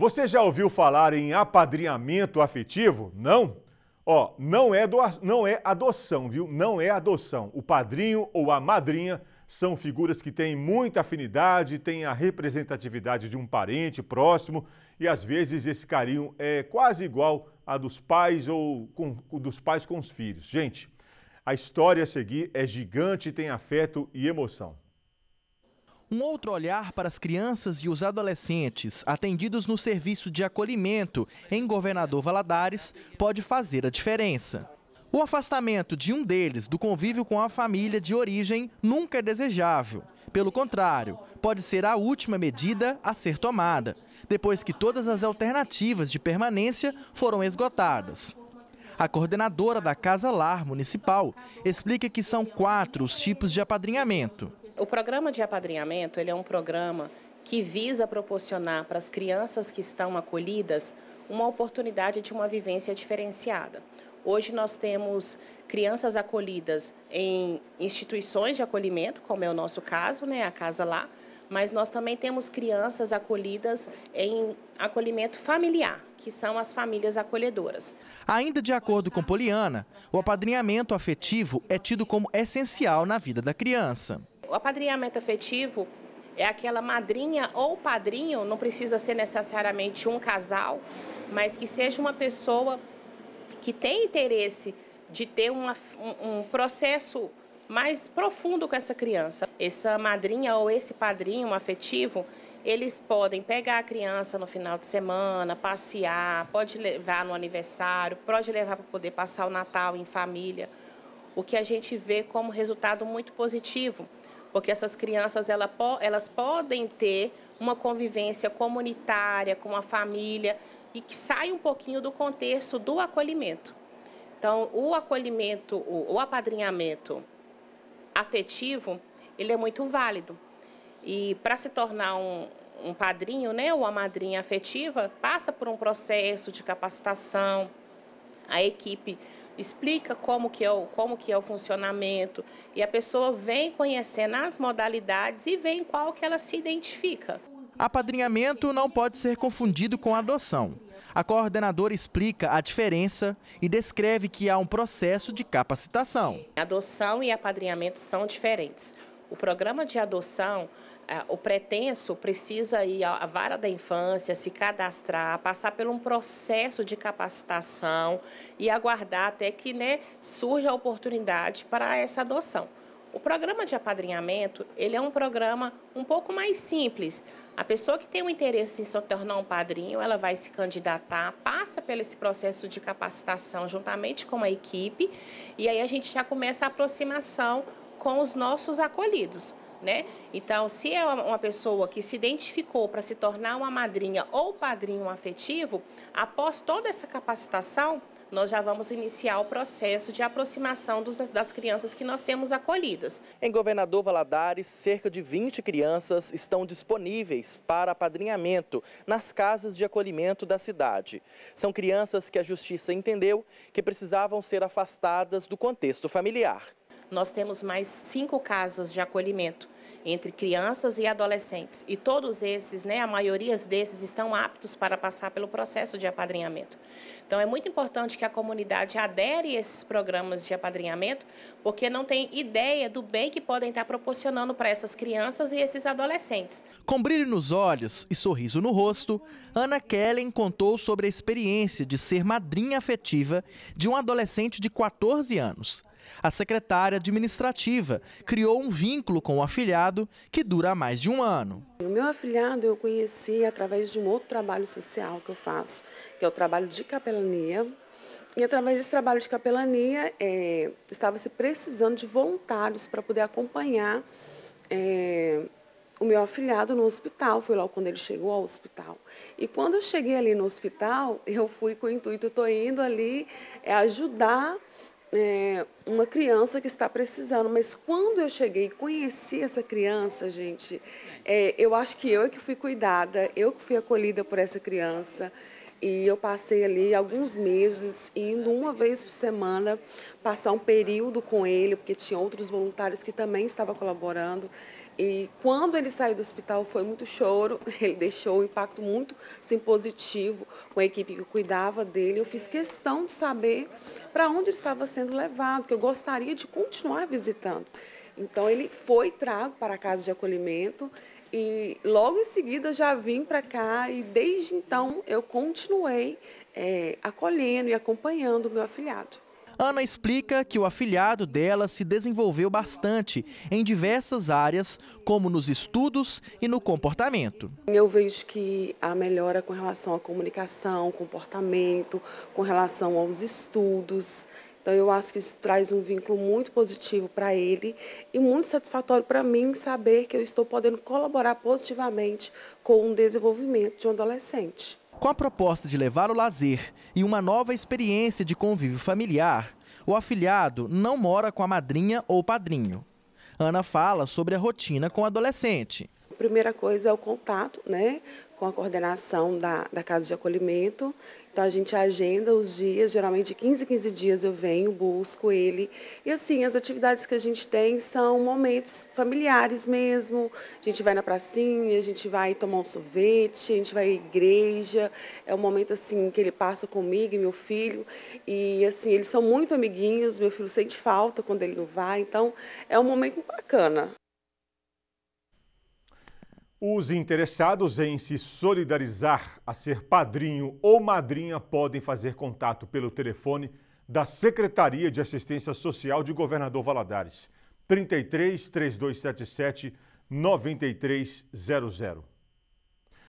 Você já ouviu falar em apadrinhamento afetivo? Não? Ó, não é, doa, não é adoção, viu? Não é adoção. O padrinho ou a madrinha são figuras que têm muita afinidade, têm a representatividade de um parente próximo e às vezes esse carinho é quase igual a dos pais ou com, dos pais com os filhos. Gente, a história a seguir é gigante, tem afeto e emoção. Um outro olhar para as crianças e os adolescentes atendidos no serviço de acolhimento em Governador Valadares pode fazer a diferença. O afastamento de um deles do convívio com a família de origem nunca é desejável. Pelo contrário, pode ser a última medida a ser tomada, depois que todas as alternativas de permanência foram esgotadas. A coordenadora da Casa Lar Municipal explica que são quatro os tipos de apadrinhamento. O programa de apadrinhamento ele é um programa que visa proporcionar para as crianças que estão acolhidas uma oportunidade de uma vivência diferenciada. Hoje nós temos crianças acolhidas em instituições de acolhimento, como é o nosso caso, né, a Casa Lar mas nós também temos crianças acolhidas em acolhimento familiar, que são as famílias acolhedoras. Ainda de acordo com Poliana, o apadrinhamento afetivo é tido como essencial na vida da criança. O apadrinhamento afetivo é aquela madrinha ou padrinho, não precisa ser necessariamente um casal, mas que seja uma pessoa que tem interesse de ter uma, um, um processo mais profundo com essa criança. Essa madrinha ou esse padrinho afetivo, eles podem pegar a criança no final de semana, passear, pode levar no aniversário, pode levar para poder passar o Natal em família. O que a gente vê como resultado muito positivo, porque essas crianças elas, podem ter uma convivência comunitária com a família e que sai um pouquinho do contexto do acolhimento. Então, o acolhimento, o apadrinhamento afetivo, ele é muito válido. E para se tornar um, um padrinho né, ou a madrinha afetiva, passa por um processo de capacitação, a equipe explica como que, é o, como que é o funcionamento e a pessoa vem conhecendo as modalidades e vem qual que ela se identifica. Apadrinhamento não pode ser confundido com adoção. A coordenadora explica a diferença e descreve que há um processo de capacitação. Adoção e apadrinhamento são diferentes. O programa de adoção, é, o pretenso precisa ir à vara da infância, se cadastrar, passar por um processo de capacitação e aguardar até que né, surja a oportunidade para essa adoção. O programa de apadrinhamento, ele é um programa um pouco mais simples. A pessoa que tem o um interesse em se tornar um padrinho, ela vai se candidatar, passa pelo esse processo de capacitação juntamente com a equipe, e aí a gente já começa a aproximação com os nossos acolhidos. Né? Então, se é uma pessoa que se identificou para se tornar uma madrinha ou padrinho afetivo, após toda essa capacitação, nós já vamos iniciar o processo de aproximação dos, das crianças que nós temos acolhidas. Em Governador Valadares, cerca de 20 crianças estão disponíveis para apadrinhamento nas casas de acolhimento da cidade. São crianças que a Justiça entendeu que precisavam ser afastadas do contexto familiar. Nós temos mais cinco casas de acolhimento entre crianças e adolescentes. E todos esses, né, a maioria desses, estão aptos para passar pelo processo de apadrinhamento. Então, é muito importante que a comunidade adere a esses programas de apadrinhamento, porque não tem ideia do bem que podem estar proporcionando para essas crianças e esses adolescentes. Com brilho nos olhos e sorriso no rosto, Ana Kellen contou sobre a experiência de ser madrinha afetiva de um adolescente de 14 anos, a secretária administrativa criou um vínculo com o afiliado que dura mais de um ano. O meu afiliado eu conheci através de um outro trabalho social que eu faço, que é o trabalho de capelania. E através desse trabalho de capelania, é, estava se precisando de voluntários para poder acompanhar é, o meu afilhado no hospital, foi logo quando ele chegou ao hospital. E quando eu cheguei ali no hospital, eu fui com o intuito, estou indo ali é, ajudar é, uma criança que está precisando. Mas quando eu cheguei e conheci essa criança, gente, é, eu acho que eu é que fui cuidada, eu que fui acolhida por essa criança. E eu passei ali alguns meses, indo uma vez por semana, passar um período com ele, porque tinha outros voluntários que também estavam colaborando. E quando ele saiu do hospital foi muito choro, ele deixou um impacto muito sim, positivo com a equipe que cuidava dele. Eu fiz questão de saber para onde ele estava sendo levado, que eu gostaria de continuar visitando. Então ele foi trago para a casa de acolhimento e logo em seguida já vim para cá e desde então eu continuei é, acolhendo e acompanhando o meu afilhado. Ana explica que o afiliado dela se desenvolveu bastante em diversas áreas, como nos estudos e no comportamento. Eu vejo que a melhora com relação à comunicação, comportamento, com relação aos estudos. Então eu acho que isso traz um vínculo muito positivo para ele e muito satisfatório para mim saber que eu estou podendo colaborar positivamente com o desenvolvimento de um adolescente. Com a proposta de levar o lazer e uma nova experiência de convívio familiar, o afiliado não mora com a madrinha ou padrinho. Ana fala sobre a rotina com o adolescente. A primeira coisa é o contato né, com a coordenação da, da casa de acolhimento. Então a gente agenda os dias, geralmente de 15 15 dias eu venho, busco ele. E assim, as atividades que a gente tem são momentos familiares mesmo. A gente vai na pracinha, a gente vai tomar um sorvete, a gente vai à igreja. É um momento assim que ele passa comigo e meu filho. E assim, eles são muito amiguinhos, meu filho sente falta quando ele não vai. Então é um momento bacana. Os interessados em se solidarizar a ser padrinho ou madrinha podem fazer contato pelo telefone da Secretaria de Assistência Social de Governador Valadares, 33 3277 9300.